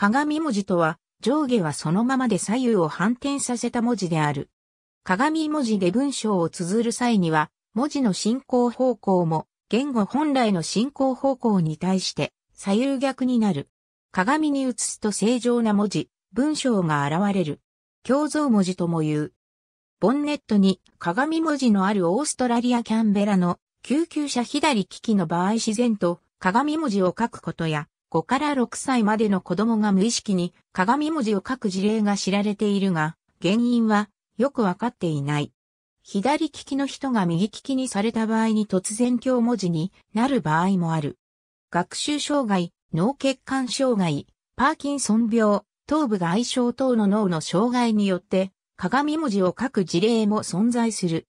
鏡文字とは、上下はそのままで左右を反転させた文字である。鏡文字で文章を綴る際には、文字の進行方向も、言語本来の進行方向に対して、左右逆になる。鏡に映すと正常な文字、文章が現れる。胸像文字とも言う。ボンネットに鏡文字のあるオーストラリアキャンベラの救急車左利きの場合自然と鏡文字を書くことや5から6歳までの子供が無意識に鏡文字を書く事例が知られているが、原因はよくわかっていない。左利きの人が右利きにされた場合に突然強文字になる場合もある。学習障害、脳血管障害、パーキンソン病、頭部外傷等の脳の障害によって鏡文字を書く事例も存在する。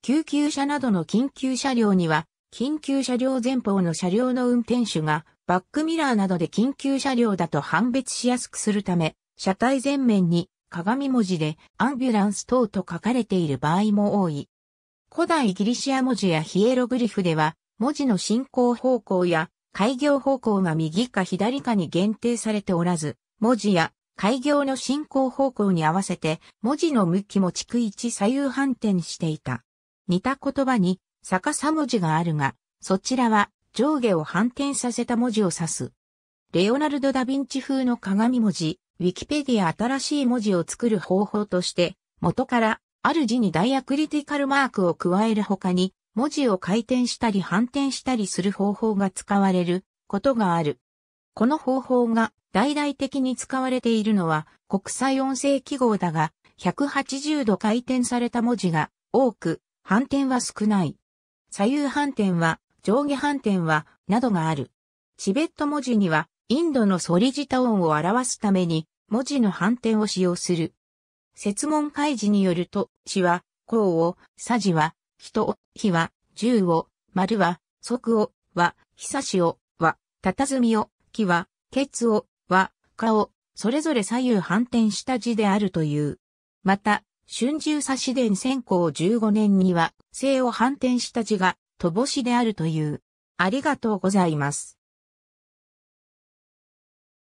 救急車などの緊急車両には緊急車両前方の車両の運転手がバックミラーなどで緊急車両だと判別しやすくするため、車体前面に鏡文字でアンビュランス等と書かれている場合も多い。古代ギリシア文字やヒエログリフでは、文字の進行方向や開業方向が右か左かに限定されておらず、文字や開業の進行方向に合わせて文字の向きも逐一左右反転していた。似た言葉に逆さ文字があるが、そちらは上下を反転させた文字を指す。レオナルド・ダ・ヴィンチ風の鏡文字、ウィキペディア新しい文字を作る方法として、元からある字にダイアクリティカルマークを加える他に、文字を回転したり反転したりする方法が使われることがある。この方法が大々的に使われているのは国際音声記号だが、180度回転された文字が多く、反転は少ない。左右反転は、上下反転は、などがある。チベット文字には、インドのソリジタ音を表すために、文字の反転を使用する。説問開示によると、詩は、項を、さじは、人を、火は、銃を、丸は、即を、は、久しを、は、たたずみを、木は、ケツを、は、顔、それぞれ左右反転した字であるという。また、春秋差し伝先行15年には、姓を反転した字が、とぼしであるという。ありがとうございます。